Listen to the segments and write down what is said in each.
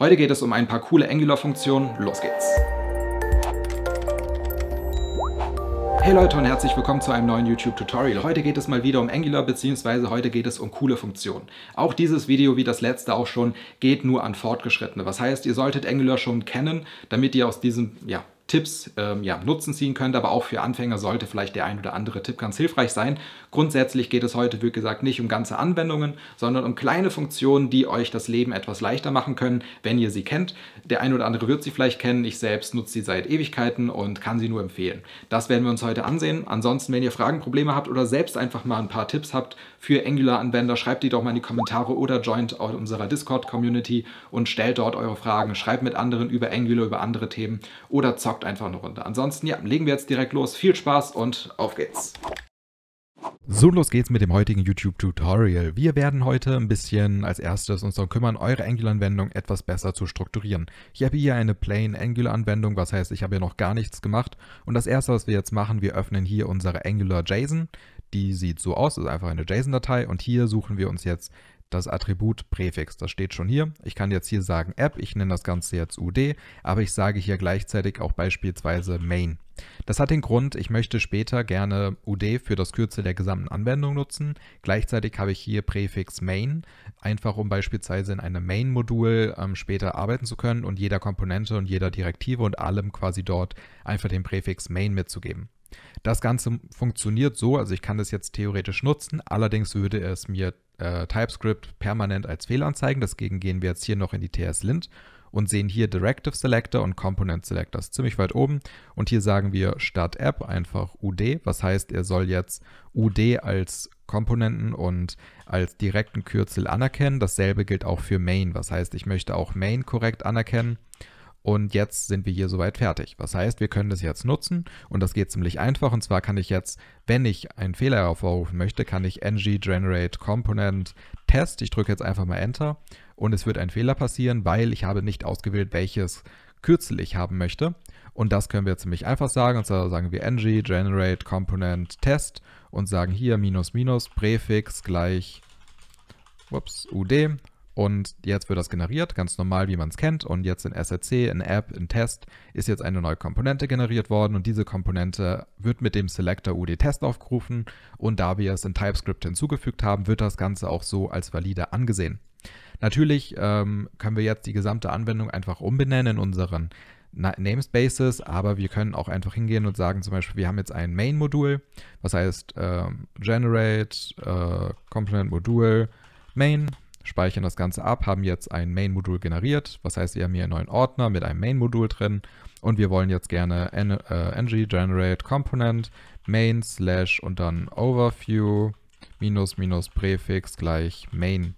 Heute geht es um ein paar coole Angular-Funktionen. Los geht's! Hey Leute und herzlich willkommen zu einem neuen YouTube-Tutorial. Heute geht es mal wieder um Angular, beziehungsweise heute geht es um coole Funktionen. Auch dieses Video, wie das letzte auch schon, geht nur an Fortgeschrittene. Was heißt, ihr solltet Angular schon kennen, damit ihr aus diesem, ja, Tipps ähm, ja, Nutzen ziehen könnt, aber auch für Anfänger sollte vielleicht der ein oder andere Tipp ganz hilfreich sein. Grundsätzlich geht es heute, wie gesagt, nicht um ganze Anwendungen, sondern um kleine Funktionen, die euch das Leben etwas leichter machen können, wenn ihr sie kennt. Der ein oder andere wird sie vielleicht kennen. Ich selbst nutze sie seit Ewigkeiten und kann sie nur empfehlen. Das werden wir uns heute ansehen. Ansonsten, wenn ihr Fragen, Probleme habt oder selbst einfach mal ein paar Tipps habt für Angular-Anwender, schreibt die doch mal in die Kommentare oder joint unserer Discord-Community und stellt dort eure Fragen. Schreibt mit anderen über Angular, über andere Themen oder zockt einfach eine Runde. Ansonsten, ja, legen wir jetzt direkt los. Viel Spaß und auf geht's! So, los geht's mit dem heutigen YouTube-Tutorial. Wir werden heute ein bisschen als erstes uns darum kümmern, eure Angular-Anwendung etwas besser zu strukturieren. Ich habe hier eine plain Angular-Anwendung, was heißt, ich habe hier noch gar nichts gemacht. Und das erste, was wir jetzt machen, wir öffnen hier unsere Angular JSON. Die sieht so aus, ist einfach eine JSON-Datei. Und hier suchen wir uns jetzt das Attribut Präfix. Das steht schon hier. Ich kann jetzt hier sagen App, ich nenne das Ganze jetzt UD, aber ich sage hier gleichzeitig auch beispielsweise Main. Das hat den Grund, ich möchte später gerne UD für das Kürzel der gesamten Anwendung nutzen. Gleichzeitig habe ich hier Präfix Main, einfach um beispielsweise in einem Main-Modul ähm, später arbeiten zu können und jeder Komponente und jeder Direktive und allem quasi dort einfach den Präfix Main mitzugeben. Das Ganze funktioniert so, also ich kann das jetzt theoretisch nutzen, allerdings würde es mir äh, TypeScript permanent als Fehlanzeigen. Deswegen gehen wir jetzt hier noch in die TS-Lint und sehen hier Directive Selector und Component Selector. Das ist ziemlich weit oben. Und hier sagen wir statt App einfach UD. Was heißt, er soll jetzt UD als Komponenten und als direkten Kürzel anerkennen. Dasselbe gilt auch für Main. Was heißt, ich möchte auch Main korrekt anerkennen. Und jetzt sind wir hier soweit fertig. Was heißt, wir können das jetzt nutzen und das geht ziemlich einfach. Und zwar kann ich jetzt, wenn ich einen Fehler hervorrufen möchte, kann ich ng generate component test. Ich drücke jetzt einfach mal Enter und es wird ein Fehler passieren, weil ich habe nicht ausgewählt, welches Kürzel ich haben möchte. Und das können wir ziemlich einfach sagen. Und zwar sagen wir ng generate component test und sagen hier minus minus Präfix gleich ups, ud und jetzt wird das generiert, ganz normal, wie man es kennt. Und jetzt in SRC, in App, in Test ist jetzt eine neue Komponente generiert worden. Und diese Komponente wird mit dem Selector UD-Test aufgerufen. Und da wir es in TypeScript hinzugefügt haben, wird das Ganze auch so als valide angesehen. Natürlich ähm, können wir jetzt die gesamte Anwendung einfach umbenennen in unseren Namespaces, aber wir können auch einfach hingehen und sagen, zum Beispiel, wir haben jetzt ein Main-Modul, was heißt äh, Generate äh, Component Modul Main speichern das Ganze ab, haben jetzt ein Main-Modul generiert. Was heißt, wir haben hier einen neuen Ordner mit einem Main-Modul drin und wir wollen jetzt gerne ng äh, generate component main slash und dann overview minus minus Präfix gleich main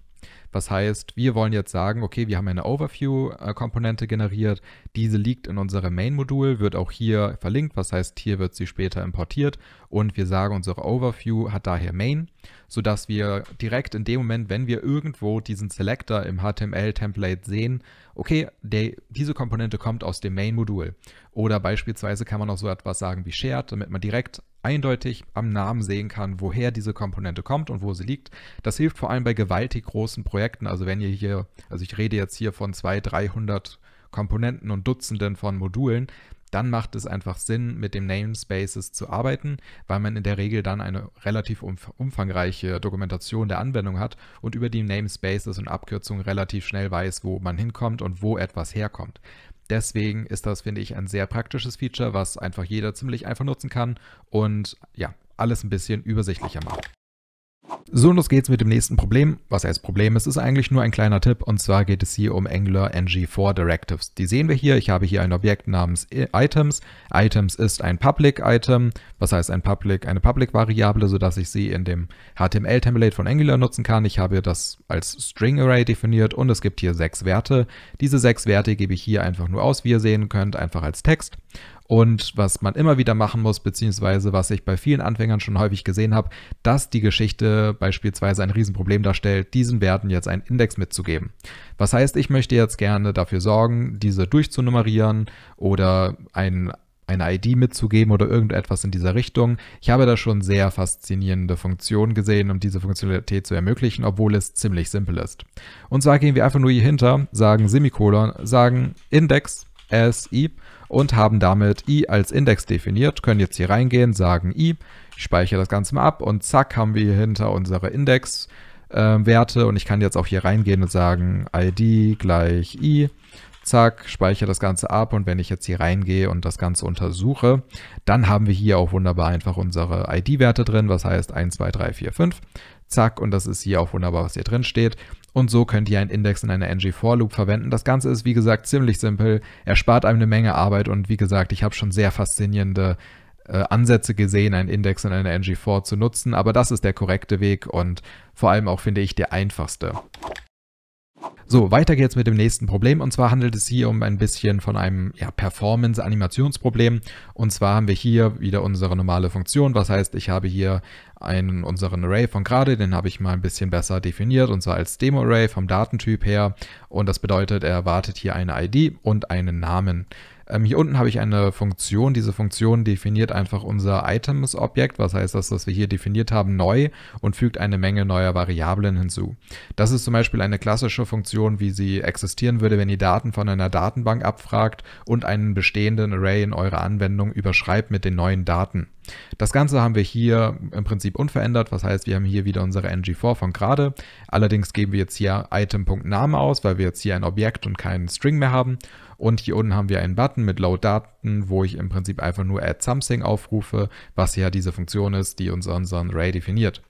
was heißt, wir wollen jetzt sagen, okay, wir haben eine Overview-Komponente generiert, diese liegt in unserem Main-Modul, wird auch hier verlinkt, was heißt, hier wird sie später importiert und wir sagen, unsere Overview hat daher Main, sodass wir direkt in dem Moment, wenn wir irgendwo diesen Selector im HTML-Template sehen, okay, der, diese Komponente kommt aus dem Main-Modul. Oder beispielsweise kann man auch so etwas sagen wie Shared, damit man direkt eindeutig am Namen sehen kann, woher diese Komponente kommt und wo sie liegt. Das hilft vor allem bei gewaltig großen Projekten. Also wenn ihr hier, also ich rede jetzt hier von 200, 300 Komponenten und Dutzenden von Modulen, dann macht es einfach Sinn, mit dem Namespaces zu arbeiten, weil man in der Regel dann eine relativ umfangreiche Dokumentation der Anwendung hat und über die Namespaces und Abkürzungen relativ schnell weiß, wo man hinkommt und wo etwas herkommt. Deswegen ist das, finde ich, ein sehr praktisches Feature, was einfach jeder ziemlich einfach nutzen kann und ja, alles ein bisschen übersichtlicher macht. So, und los geht's mit dem nächsten Problem. Was heißt Problem Es ist eigentlich nur ein kleiner Tipp. Und zwar geht es hier um Angular NG4 Directives. Die sehen wir hier. Ich habe hier ein Objekt namens Items. Items ist ein Public Item. Was heißt ein Public? Eine Public Variable, sodass ich sie in dem HTML Template von Angular nutzen kann. Ich habe das als String Array definiert und es gibt hier sechs Werte. Diese sechs Werte gebe ich hier einfach nur aus, wie ihr sehen könnt, einfach als Text. Und was man immer wieder machen muss, beziehungsweise was ich bei vielen Anfängern schon häufig gesehen habe, dass die Geschichte beispielsweise ein Riesenproblem darstellt, diesen Werten jetzt einen Index mitzugeben. Was heißt, ich möchte jetzt gerne dafür sorgen, diese durchzunummerieren oder ein, eine ID mitzugeben oder irgendetwas in dieser Richtung. Ich habe da schon sehr faszinierende Funktionen gesehen, um diese Funktionalität zu ermöglichen, obwohl es ziemlich simpel ist. Und zwar gehen wir einfach nur hier hinter, sagen Semikolon, sagen Index SI und haben damit i als Index definiert, können jetzt hier reingehen, sagen i, ich speichere das Ganze mal ab und zack haben wir hier hinter unsere Indexwerte Äh, und ich kann jetzt auch hier reingehen und sagen ID gleich i zack, speichere das Ganze ab und wenn ich jetzt hier reingehe und das Ganze untersuche, dann haben wir hier auch wunderbar einfach unsere ID-Werte drin, was heißt 1, 2, 3, 4, 5 zack, und das ist hier auch wunderbar, was hier drin steht. Und so könnt ihr einen Index in einer ng for loop verwenden. Das Ganze ist, wie gesagt, ziemlich simpel, erspart einem eine Menge Arbeit und wie gesagt, ich habe schon sehr faszinierende äh, Ansätze gesehen, einen Index in einer ng 4 zu nutzen, aber das ist der korrekte Weg und vor allem auch, finde ich, der einfachste. So, weiter geht's mit dem nächsten Problem. Und zwar handelt es hier um ein bisschen von einem ja, Performance-Animationsproblem. Und zwar haben wir hier wieder unsere normale Funktion. Was heißt, ich habe hier einen, unseren Array von gerade, den habe ich mal ein bisschen besser definiert. Und zwar als Demo-Array vom Datentyp her. Und das bedeutet, er erwartet hier eine ID und einen Namen. Ähm, hier unten habe ich eine Funktion. Diese Funktion definiert einfach unser Items-Objekt, was heißt das, was wir hier definiert haben, neu und fügt eine Menge neuer Variablen hinzu. Das ist zum Beispiel eine klassische Funktion, wie sie existieren würde, wenn ihr Daten von einer Datenbank abfragt und einen bestehenden Array in eurer Anwendung überschreibt mit den neuen Daten. Das Ganze haben wir hier im Prinzip unverändert, was heißt, wir haben hier wieder unsere ng4 von gerade. Allerdings geben wir jetzt hier item.name aus, weil wir jetzt hier ein Objekt und keinen String mehr haben und hier unten haben wir einen Button mit Load Daten, wo ich im Prinzip einfach nur Add Something aufrufe, was ja diese Funktion ist, die uns unseren Array definiert.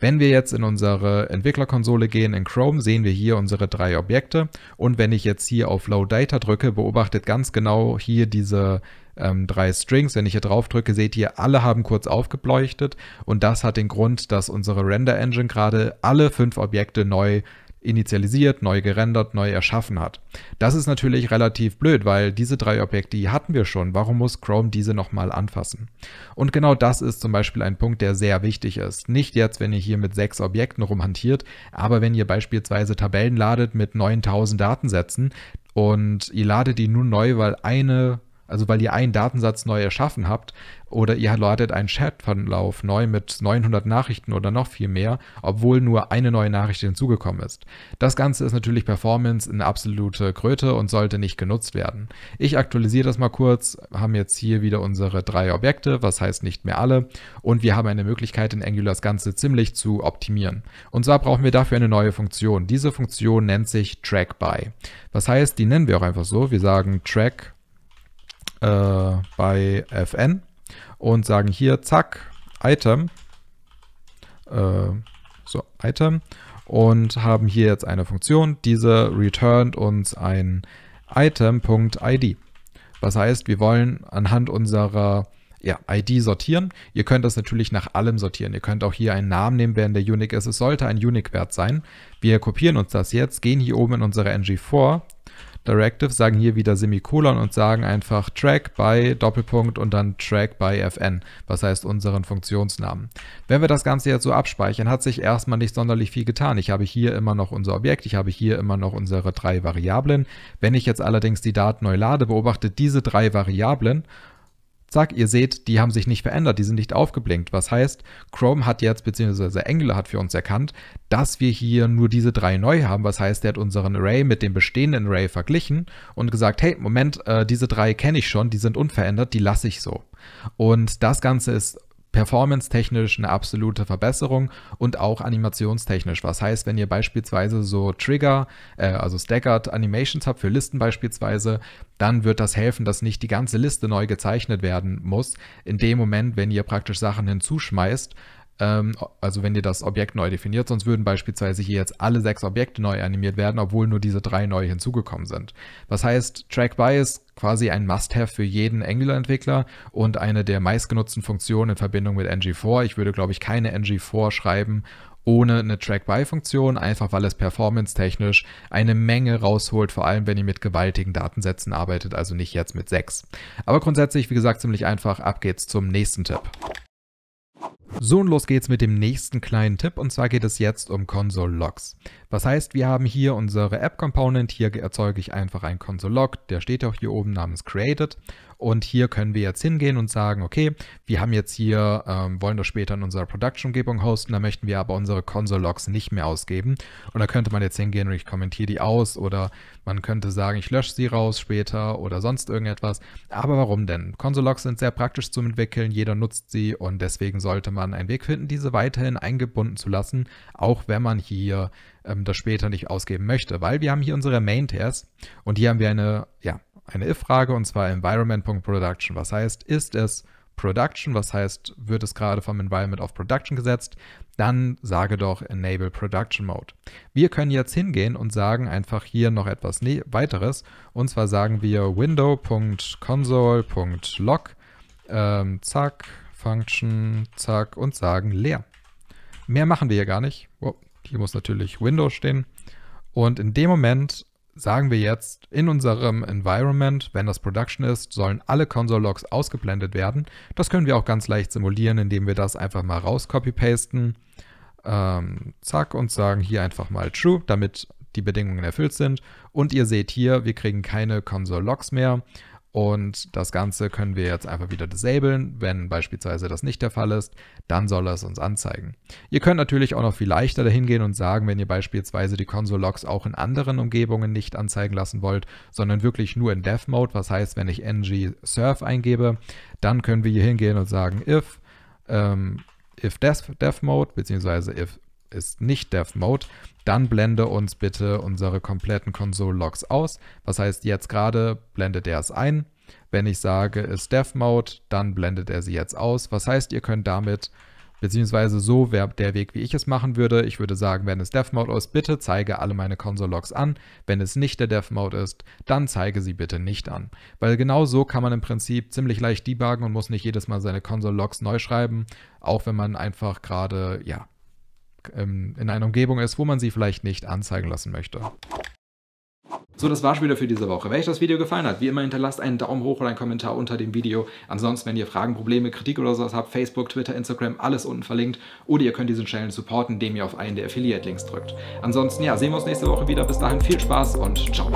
Wenn wir jetzt in unsere Entwicklerkonsole gehen in Chrome, sehen wir hier unsere drei Objekte. Und wenn ich jetzt hier auf Load Data drücke, beobachtet ganz genau hier diese ähm, drei Strings. Wenn ich hier drauf drücke, seht ihr, alle haben kurz aufgebleuchtet. Und das hat den Grund, dass unsere Render Engine gerade alle fünf Objekte neu initialisiert, neu gerendert, neu erschaffen hat. Das ist natürlich relativ blöd, weil diese drei Objekte die hatten wir schon. Warum muss Chrome diese nochmal anfassen? Und genau das ist zum Beispiel ein Punkt, der sehr wichtig ist. Nicht jetzt, wenn ihr hier mit sechs Objekten rumhantiert, aber wenn ihr beispielsweise Tabellen ladet mit 9000 Datensätzen und ihr ladet die nun neu, weil eine also weil ihr einen Datensatz neu erschaffen habt oder ihr ladet einen Chatverlauf neu mit 900 Nachrichten oder noch viel mehr, obwohl nur eine neue Nachricht hinzugekommen ist. Das Ganze ist natürlich Performance in absolute Kröte und sollte nicht genutzt werden. Ich aktualisiere das mal kurz, haben jetzt hier wieder unsere drei Objekte, was heißt nicht mehr alle, und wir haben eine Möglichkeit in Angular das Ganze ziemlich zu optimieren. Und zwar brauchen wir dafür eine neue Funktion. Diese Funktion nennt sich TrackBy. Was heißt, die nennen wir auch einfach so. Wir sagen Track äh, bei fn und sagen hier, zack, Item, äh, so, Item, und haben hier jetzt eine Funktion, diese returnt uns ein Item.id. Was heißt, wir wollen anhand unserer ja, ID sortieren. Ihr könnt das natürlich nach allem sortieren. Ihr könnt auch hier einen Namen nehmen, während der unique ist. Es sollte ein unique-Wert sein. Wir kopieren uns das jetzt, gehen hier oben in unsere ng 4 Directive, sagen hier wieder Semikolon und sagen einfach Track by Doppelpunkt und dann Track by fn, was heißt unseren Funktionsnamen. Wenn wir das Ganze jetzt so abspeichern, hat sich erstmal nicht sonderlich viel getan. Ich habe hier immer noch unser Objekt, ich habe hier immer noch unsere drei Variablen. Wenn ich jetzt allerdings die Daten neu lade, beobachte diese drei Variablen zack, ihr seht, die haben sich nicht verändert, die sind nicht aufgeblinkt. Was heißt, Chrome hat jetzt, beziehungsweise Angular hat für uns erkannt, dass wir hier nur diese drei neu haben. Was heißt, der hat unseren Array mit dem bestehenden Array verglichen und gesagt, hey, Moment, äh, diese drei kenne ich schon, die sind unverändert, die lasse ich so. Und das Ganze ist performance-technisch eine absolute Verbesserung und auch animationstechnisch. Was heißt, wenn ihr beispielsweise so Trigger, äh, also Staggered Animations habt für Listen beispielsweise, dann wird das helfen, dass nicht die ganze Liste neu gezeichnet werden muss, in dem Moment, wenn ihr praktisch Sachen hinzuschmeißt ähm, also wenn ihr das Objekt neu definiert, sonst würden beispielsweise hier jetzt alle sechs Objekte neu animiert werden, obwohl nur diese drei neu hinzugekommen sind. Was heißt, TrackBy ist quasi ein Must-Have für jeden Angular-Entwickler und eine der meistgenutzten Funktionen in Verbindung mit NG4. Ich würde, glaube ich, keine NG4 schreiben ohne eine Track-By-Funktion, einfach weil es performance-technisch eine Menge rausholt, vor allem wenn ihr mit gewaltigen Datensätzen arbeitet, also nicht jetzt mit sechs. Aber grundsätzlich, wie gesagt, ziemlich einfach. Ab geht's zum nächsten Tipp. So und los geht's mit dem nächsten kleinen Tipp und zwar geht es jetzt um Console Logs. Was heißt, wir haben hier unsere App Component, hier erzeuge ich einfach einen Console Log, der steht auch hier oben namens Created und hier können wir jetzt hingehen und sagen, okay, wir haben jetzt hier, ähm, wollen das später in unserer Production-Umgebung hosten, da möchten wir aber unsere Console-Logs nicht mehr ausgeben. Und da könnte man jetzt hingehen und ich kommentiere die aus oder man könnte sagen, ich lösche sie raus später oder sonst irgendetwas. Aber warum denn? Console-Logs sind sehr praktisch zum Entwickeln, jeder nutzt sie und deswegen sollte man einen Weg finden, diese weiterhin eingebunden zu lassen, auch wenn man hier ähm, das später nicht ausgeben möchte, weil wir haben hier unsere Main-Tears und hier haben wir eine, ja, eine If-Frage und zwar environment.production. Was heißt, ist es Production, was heißt, wird es gerade vom Environment auf Production gesetzt, dann sage doch Enable Production Mode. Wir können jetzt hingehen und sagen einfach hier noch etwas ne-, weiteres. Und zwar sagen wir window.console.log, ähm, zack, Function, zack und sagen leer. Mehr machen wir hier gar nicht. Oh, hier muss natürlich Window stehen. Und in dem Moment sagen wir jetzt, in unserem Environment, wenn das Production ist, sollen alle Console-Logs ausgeblendet werden. Das können wir auch ganz leicht simulieren, indem wir das einfach mal raus copy-pasten. Ähm, zack und sagen hier einfach mal True, damit die Bedingungen erfüllt sind. Und ihr seht hier, wir kriegen keine Console-Logs mehr. Und das Ganze können wir jetzt einfach wieder disablen. Wenn beispielsweise das nicht der Fall ist, dann soll er es uns anzeigen. Ihr könnt natürlich auch noch viel leichter dahin gehen und sagen, wenn ihr beispielsweise die Console-Logs auch in anderen Umgebungen nicht anzeigen lassen wollt, sondern wirklich nur in Dev-Mode, was heißt, wenn ich ng-serve eingebe, dann können wir hier hingehen und sagen if ähm, if dev, dev mode beziehungsweise if ist nicht Dev Mode, dann blende uns bitte unsere kompletten Console-Logs aus. Was heißt, jetzt gerade blendet er es ein. Wenn ich sage, ist Dev Mode, dann blendet er sie jetzt aus. Was heißt, ihr könnt damit beziehungsweise so wäre der Weg, wie ich es machen würde. Ich würde sagen, wenn es Dev Mode ist, bitte zeige alle meine Console Logs an. Wenn es nicht der Dev Mode ist, dann zeige sie bitte nicht an. Weil genau so kann man im Prinzip ziemlich leicht debuggen und muss nicht jedes Mal seine Console Logs neu schreiben, auch wenn man einfach gerade, ja, ähm, in einer Umgebung ist, wo man sie vielleicht nicht anzeigen lassen möchte. So, das war's wieder für diese Woche. Wenn euch das Video gefallen hat, wie immer hinterlasst einen Daumen hoch oder einen Kommentar unter dem Video. Ansonsten, wenn ihr Fragen, Probleme, Kritik oder sowas habt, Facebook, Twitter, Instagram, alles unten verlinkt. Oder ihr könnt diesen Channel supporten, indem ihr auf einen der Affiliate-Links drückt. Ansonsten, ja, sehen wir uns nächste Woche wieder. Bis dahin viel Spaß und ciao.